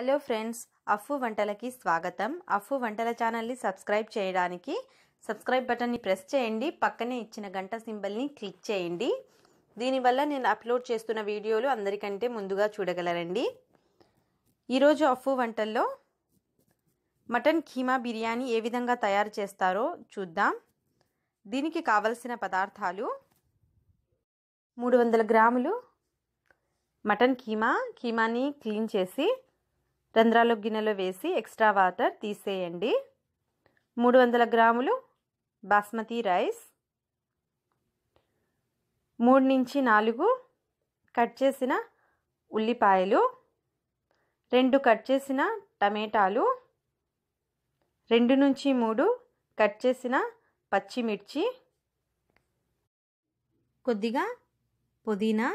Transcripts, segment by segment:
hello friends అఫు వంటలకి స్వాగతం అఫు వంటల ఛానల్ని సబ్స్క్రైబ్ చేయడానికి సబ్స్క్రైబ్ బటన్ని ప్రెస్ చేయండి పక్కనే ఇచ్చిన గంట సింబల్ని క్లిక్ చేయండి దీనివల్ల నేను అప్లోడ్ చేస్తున్న వీడియోలు అందరికంటే ముందుగా చూడగలరండి ఈరోజు అఫు వంటల్లో మటన్ కీమా బిర్యానీ ఏ విధంగా తయారు చేస్తారో చూద్దాం దీనికి కావలసిన పదార్థాలు మూడు వందల గ్రాములు మటన్ కీమా కీమాని క్లీన్ చేసి రంధ్రాలు గిన్నెలో వేసి ఎక్స్ట్రా వాటర్ తీసేయండి మూడు వందల గ్రాములు బాస్మతి రైస్ మూడు నుంచి నాలుగు కట్ చేసిన ఉల్లిపాయలు రెండు కట్ చేసిన టమేటాలు రెండు నుంచి మూడు కట్ చేసిన పచ్చిమిర్చి కొద్దిగా పుదీనా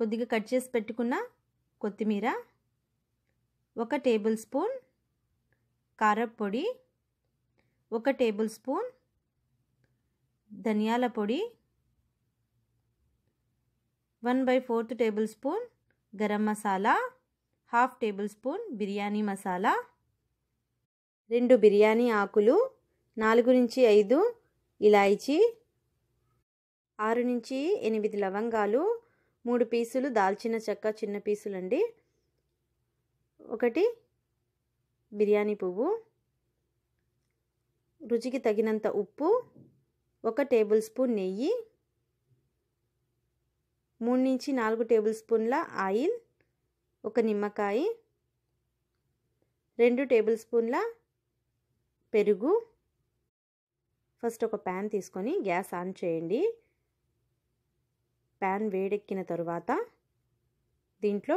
కొద్దిగా కట్ చేసి పెట్టుకున్న కొత్తిమీర ఒక టేబుల్ స్పూన్ కారపొడి ఒక టేబుల్ స్పూన్ ధనియాల పొడి one by fourth tablespoon garam masala half tablespoon biryani masala రెండు బిర్యానీ ఆకులు నాలుగు నుంచి ఐదు ఇలాయచి ఆరు నుంచి ఎనిమిది లవంగాలు మూడు పీసులు దాల్చిన చెక్క చిన్న పీసులండి ఒకటి బిర్యానీ పువ్వు రుచికి తగినంత ఉప్పు ఒక టేబుల్ స్పూన్ నెయ్యి మూడు నుంచి నాలుగు టేబుల్ స్పూన్ల ఆయిల్ ఒక నిమ్మకాయ రెండు టేబుల్ స్పూన్ల పెరుగు ఫస్ట్ ఒక ప్యాన్ తీసుకొని గ్యాస్ ఆన్ చేయండి ప్యాన్ వేడెక్కిన తరువాత దీంట్లో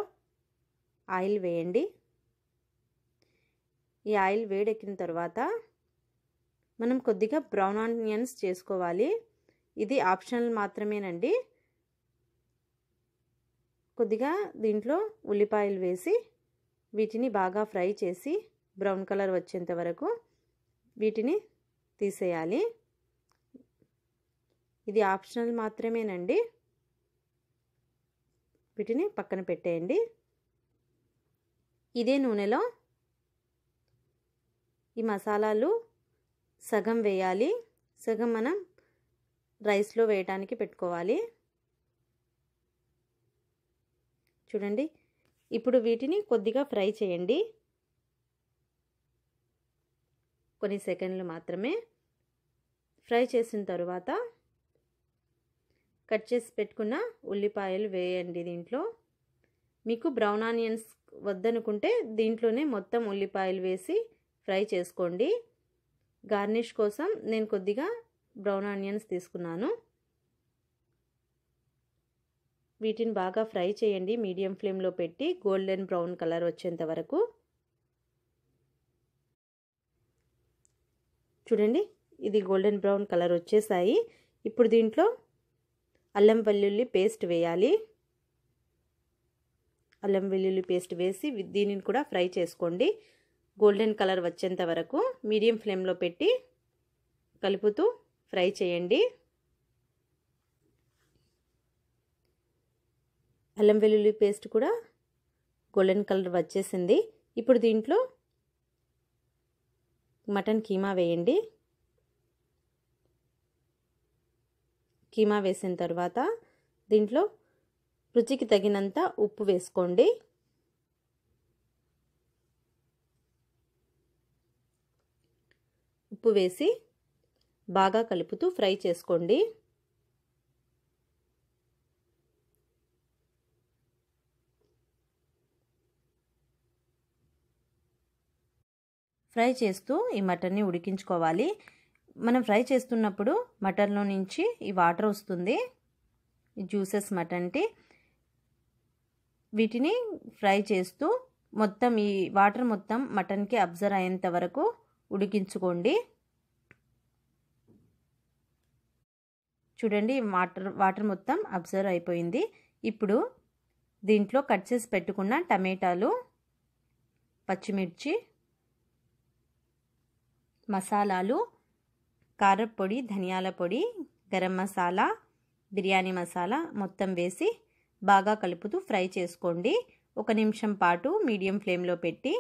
ఆయిల్ వేయండి ఈ ఆయిల్ వేడెక్కిన తర్వాత మనం కొద్దిగా బ్రౌన్ ఆనియన్స్ చేసుకోవాలి ఇది ఆప్షనల్ మాత్రమేనండి కొద్దిగా దీంట్లో ఉల్లిపాయలు వేసి వీటిని బాగా ఫ్రై చేసి బ్రౌన్ కలర్ వచ్చేంత వరకు వీటిని తీసేయాలి ఇది ఆప్షనల్ మాత్రమేనండి వీటిని పక్కన పెట్టేయండి ఇదే నూనెలో ఈ మసాలాలు సగం వేయాలి సగం మనం రైస్లో వేయటానికి పెట్టుకోవాలి చూడండి ఇప్పుడు వీటిని కొద్దిగా ఫ్రై చేయండి కొన్ని సెకండ్లు మాత్రమే ఫ్రై చేసిన తరువాత కట్ చేసి పెట్టుకున్న ఉల్లిపాయలు వేయండి దీంట్లో మీకు బ్రౌన్ ఆనియన్స్ వద్దనుకుంటే దీంట్లోనే మొత్తం ఉల్లిపాయలు వేసి ఫ్రై చేసుకోండి గార్నిష్ కోసం నేను కొద్దిగా బ్రౌన్ ఆనియన్స్ తీసుకున్నాను వీటిని బాగా ఫ్రై చేయండి మీడియం ఫ్లేమ్లో పెట్టి గోల్డెన్ బ్రౌన్ కలర్ వచ్చేంత వరకు చూడండి ఇది గోల్డెన్ బ్రౌన్ కలర్ వచ్చేసాయి ఇప్పుడు దీంట్లో అల్లం వెల్లుల్లి పేస్ట్ వేయాలి అల్లం వెల్లుల్లి పేస్ట్ వేసి దీనిని కూడా ఫ్రై చేసుకోండి గోల్డెన్ కలర్ వచ్చేంత వరకు మీడియం ఫ్లేమ్లో పెట్టి కలుపుతూ ఫ్రై చేయండి అల్లం వెల్లుల్లి పేస్ట్ కూడా గోల్డెన్ కలర్ వచ్చేసింది ఇప్పుడు దీంట్లో మటన్ కీమా వేయండి కీమా వేసిన తర్వాత దీంట్లో రుచికి తగినంత ఉప్పు వేసుకోండి ఉప్పు వేసి బాగా కలుపుతూ ఫ్రై చేసుకోండి ఫ్రై చేస్తూ ఈ మటన్ని ఉడికించుకోవాలి మనం ఫ్రై చేస్తున్నప్పుడు మటన్లో నుంచి ఈ వాటర్ వస్తుంది జ్యూసెస్ మటన్టి వీటిని ఫ్రై చేస్తూ మొత్తం ఈ వాటర్ మొత్తం మటన్కి అబ్జర్వ్ అయ్యేంత వరకు ఉడికించుకోండి చూడండి వాటర్ వాటర్ మొత్తం అబ్జర్వ్ అయిపోయింది ఇప్పుడు దీంట్లో కట్ చేసి పెట్టుకున్న టమాటాలు పచ్చిమిర్చి మసాలాలు కారపొడి ధనియాల పొడి గరం మసాలా బిర్యానీ మసాలా మొత్తం వేసి బాగా కలుపుతూ ఫ్రై చేసుకోండి ఒక నిమిషం పాటు మీడియం ఫ్లేమ్లో పెట్టి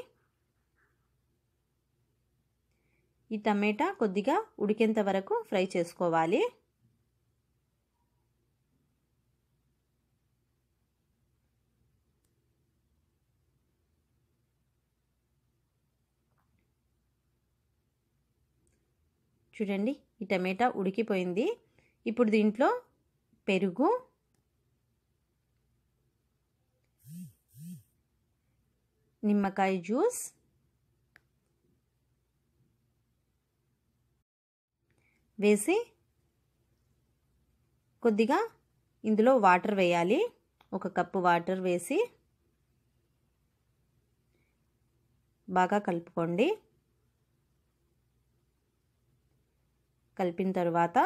ఈ టమాటా కొద్దిగా ఉడికేంత వరకు ఫ్రై చేసుకోవాలి చూడండి ఈ టమాటా ఉడికిపోయింది ఇప్పుడు దీంట్లో పెరుగు నిమ్మకాయ జ్యూస్ వేసి కొద్దిగా ఇందులో వాటర్ వేయాలి ఒక కప్పు వాటర్ వేసి బాగా కలుపుకోండి కలిపిన తర్వాత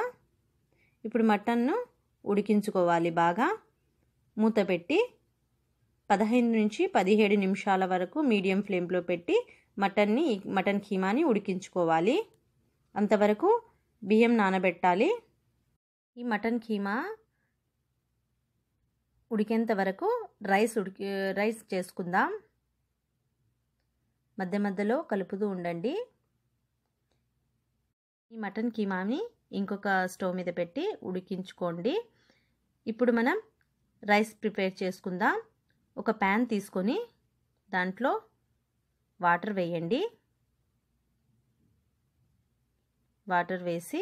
ఇప్పుడు మటన్ను ఉడికించుకోవాలి బాగా మూత పెట్టి పదహైదు నుంచి పదిహేడు నిమిషాల వరకు మీడియం ఫ్లేమ్లో పెట్టి మటన్ని మటన్ కీమాని ఉడికించుకోవాలి అంతవరకు బియ్యం నానబెట్టాలి ఈ మటన్ కీమా ఉడికేంత వరకు రైస్ ఉడికి రైస్ చేసుకుందాం మధ్య మధ్యలో కలుపుతూ ఉండండి ఈ మటన్ కీమాని ఇంకొక స్టవ్ మీద పెట్టి ఉడికించుకోండి ఇప్పుడు మనం రైస్ ప్రిపేర్ చేసుకుందాం ఒక ప్యాన్ తీసుకొని దాంట్లో వాటర్ వేయండి వాటర్ వేసి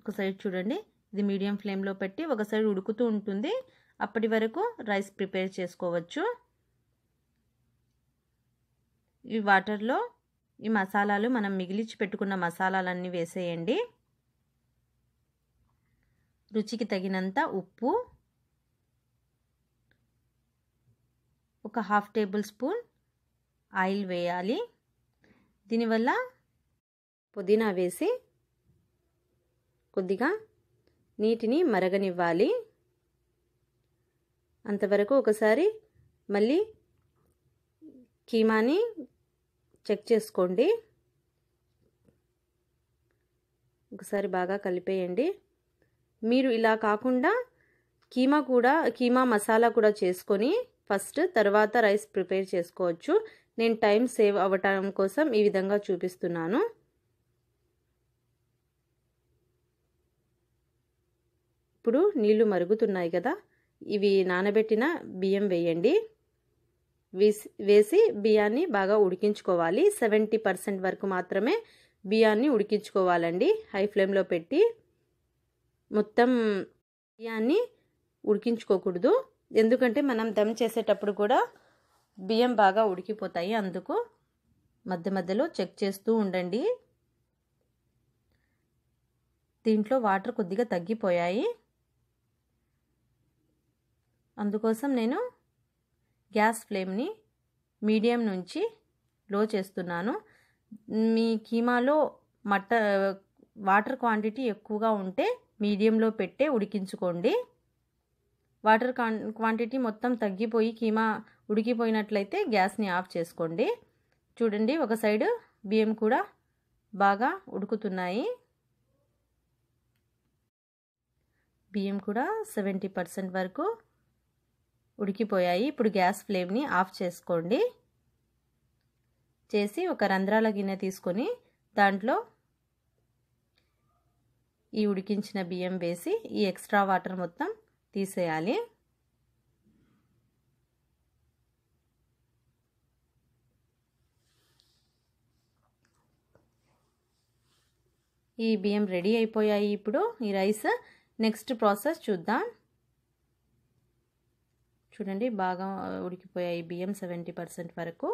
ఒక సైడ్ చూడండి ఇది మీడియం ఫ్లేమ్లో పెట్టి ఒక సైడ్ ఉడుకుతూ ఉంటుంది అప్పటి వరకు రైస్ ప్రిపేర్ చేసుకోవచ్చు ఈ వాటర్లో ఈ మసాలాలు మనం మిగిలిచి పెట్టుకున్న మసాలాలన్నీ వేసేయండి రుచికి తగినంత ఉప్పు ఒక హాఫ్ టేబుల్ స్పూన్ ఆయిల్ వేయాలి దీనివల్ల పుదీనా వేసి కొద్దిగా నీటిని మరగనివ్వాలి అంతవరకు ఒకసారి మళ్ళీ కీమాని చెక్ చేసుకోండి ఒకసారి బాగా కలిపేయండి మీరు ఇలా కాకుండా కీమా కూడా కీమా మసాలా కూడా చేసుకొని ఫస్ట్ తర్వాత రైస్ ప్రిపేర్ చేసుకోవచ్చు నేను టైం సేవ్ అవ్వటం కోసం ఈ విధంగా చూపిస్తున్నాను ఇప్పుడు నీళ్లు మరుగుతున్నాయి కదా ఇవి నానబెట్టిన బియ్యం వేయండి వేసి బియ్యాన్ని బాగా ఉడికించుకోవాలి సెవెంటీ పర్సెంట్ వరకు మాత్రమే బియ్యాన్ని ఉడికించుకోవాలండి హై ఫ్లేమ్లో పెట్టి మొత్తం బియ్యాన్ని ఉడికించుకోకూడదు ఎందుకంటే మనం దమ్ చేసేటప్పుడు కూడా బియ్యం బాగా ఉడికిపోతాయి అందుకు మధ్య మధ్యలో చెక్ చేస్తూ ఉండండి దీంట్లో వాటర్ కొద్దిగా తగ్గిపోయాయి అందుకోసం నేను గ్యాస్ ఫ్లేమ్ని మీడియం నుంచి లో చేస్తున్నాను మీ కీమాలో మట్ట వాటర్ క్వాంటిటీ ఎక్కువగా ఉంటే మీడియంలో పెట్టే ఉడికించుకోండి వాటర్ క్వాంటిటీ మొత్తం తగ్గిపోయి కీమా ఉడికిపోయినట్లయితే గ్యాస్ని ఆఫ్ చేసుకోండి చూడండి ఒక సైడ్ బియ్యం కూడా బాగా ఉడుకుతున్నాయి బియ్యం కూడా సెవెంటీ పర్సెంట్ వరకు ఉడికిపోయాయి ఇప్పుడు గ్యాస్ ఫ్లేమ్ని ఆఫ్ చేసుకోండి చేసి ఒక రంధ్రాల గిన్నె తీసుకొని దాంట్లో ఈ ఉడికించిన బియ్యం వేసి ఈ ఎక్స్ట్రా వాటర్ మొత్తం తీసేయాలి ఈ బియ్యం రెడీ అయిపోయాయి ఇప్పుడు ఈ రైస్ నెక్స్ట్ ప్రాసెస్ చూద్దాం చూడండి బాగా ఉడికిపోయాయి బియ్యం సెవెంటీ పర్సెంట్ వరకు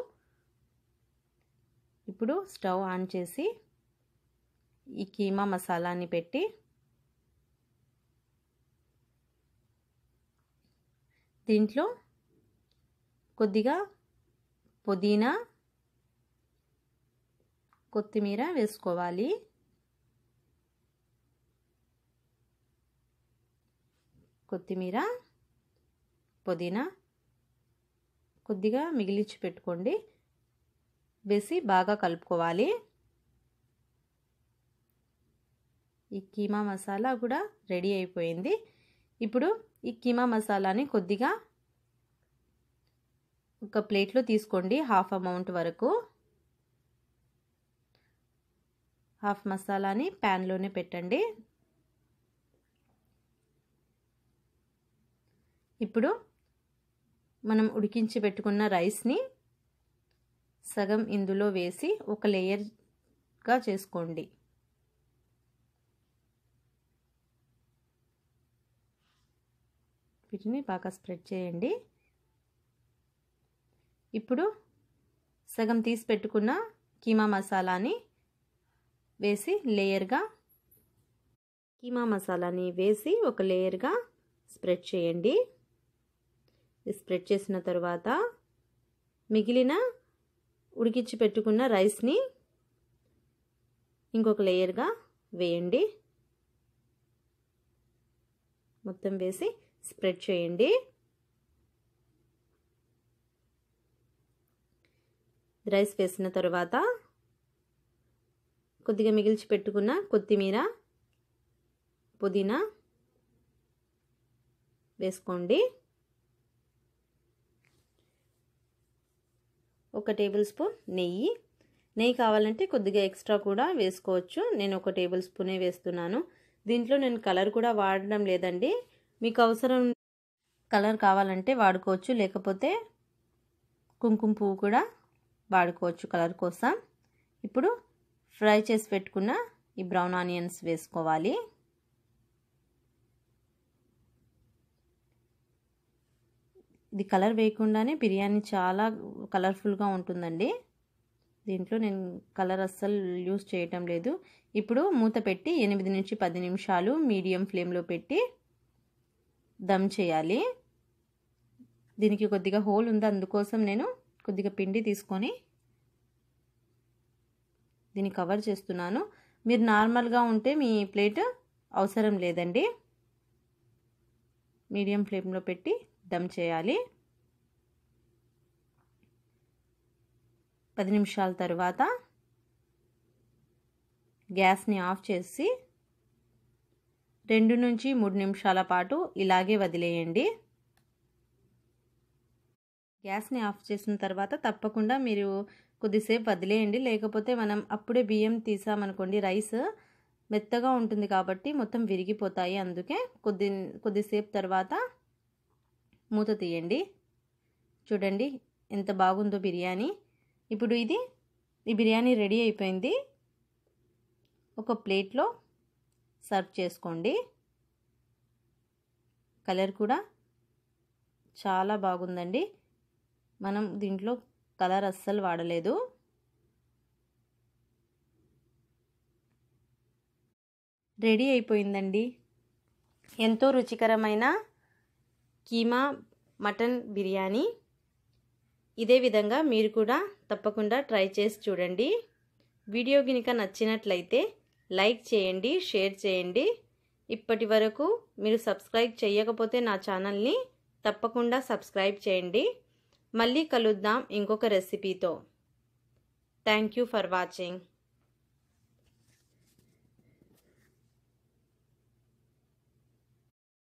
ఇప్పుడు స్టవ్ ఆన్ చేసి ఈ కీమా మసాలాని పెట్టి దీంట్లో కొద్దిగా పుదీనా కొత్తిమీర వేసుకోవాలి కొత్తిమీర పుదీనా కొద్దిగా మిగిలించి పెట్టుకోండి వేసి బాగా కలుపుకోవాలి ఈ కీమా మసాలా కూడా రెడీ అయిపోయింది ఇప్పుడు ఈ కీమా మసాలాని కొద్దిగా ఒక ప్లేట్లో తీసుకోండి హాఫ్ అమౌంట్ వరకు హాఫ్ మసాలాని ప్యాన్లోనే పెట్టండి ఇప్పుడు మనం ఉడికించి పెట్టుకున్న రైస్ని సగం ఇందులో వేసి ఒక లేయర్గా చేసుకోండి వీటిని బాగా స్ప్రెడ్ చేయండి ఇప్పుడు సగం తీసి పెట్టుకున్న కీమా మసాలాని వేసి లేయర్గా కీమా మసాలాని వేసి ఒక లేయర్గా స్ప్రెడ్ చేయండి స్ప్రెడ్ చేసిన తర్వాత మిగిలిన ఉడికించి పెట్టుకున్న రైస్ని ఇంకొక లేయర్గా వేయండి మొత్తం వేసి స్ప్రెడ్ చేయండి రైస్ వేసిన తర్వాత కొద్దిగా మిగిల్చి పెట్టుకున్న కొత్తిమీర పుదీనా వేసుకోండి ఒక టేబుల్ స్పూన్ నెయ్యి నెయ్యి కావాలంటే కొద్దిగా ఎక్స్ట్రా కూడా వేసుకోవచ్చు నేను ఒక టేబుల్ స్పూనే వేస్తున్నాను దీంట్లో నేను కలర్ కూడా వాడడం లేదండి మీకు అవసరం కలర్ కావాలంటే వాడుకోవచ్చు లేకపోతే కుంకుమ పువ్వు కూడా వాడుకోవచ్చు కలర్ కోసం ఇప్పుడు ఫ్రై చేసి పెట్టుకున్న ఈ బ్రౌన్ ఆనియన్స్ వేసుకోవాలి ఇది కలర్ వేయకుండానే బిర్యానీ చాలా కలర్ఫుల్గా ఉంటుందండి దీంట్లో నేను కలర్ అస్సలు యూస్ చేయటం లేదు ఇప్పుడు మూత పెట్టి ఎనిమిది నుంచి పది నిమిషాలు మీడియం ఫ్లేమ్లో పెట్టి దమ్ చేయాలి దీనికి కొద్దిగా హోల్ ఉంది అందుకోసం నేను కొద్దిగా పిండి తీసుకొని దీన్ని కవర్ చేస్తున్నాను మీరు నార్మల్గా ఉంటే మీ ప్లేట్ అవసరం లేదండి మీడియం ఫ్లేమ్లో పెట్టి దమ్ చేయాలి పది నిమిషాల తర్వాత గ్యాస్ని ఆఫ్ చేసి రెండు నుంచి మూడు నిమిషాల పాటు ఇలాగే వదిలేయండి గ్యాస్ని ఆఫ్ చేసిన తర్వాత తప్పకుండా మీరు కొద్దిసేపు వదిలేయండి లేకపోతే మనం అప్పుడే బియ్యం తీసామనుకోండి రైస్ మెత్తగా ఉంటుంది కాబట్టి మొత్తం విరిగిపోతాయి అందుకే కొద్ది కొద్దిసేపు తర్వాత మూత తీయండి చూడండి ఎంత బాగుందో బిర్యానీ ఇప్పుడు ఇది ఈ బిర్యానీ రెడీ అయిపోయింది ఒక ప్లేట్లో సర్వ్ చేసుకోండి కలర్ కూడా చాలా బాగుందండి మనం దీంట్లో కలర్ అస్సలు వాడలేదు రెడీ అయిపోయిందండి ఎంతో రుచికరమైన కీమా మటన్ బిర్యానీ ఇదే విధంగా మీరు కూడా తప్పకుండా ట్రై చేసి చూడండి వీడియో కనుక నచ్చినట్లయితే లైక్ చేయండి షేర్ చేయండి ఇప్పటి వరకు మీరు సబ్స్క్రైబ్ చేయకపోతే నా ఛానల్ని తప్పకుండా సబ్స్క్రైబ్ చేయండి మళ్ళీ కలుద్దాం ఇంకొక రెసిపీతో థ్యాంక్ యూ ఫర్ వాచింగ్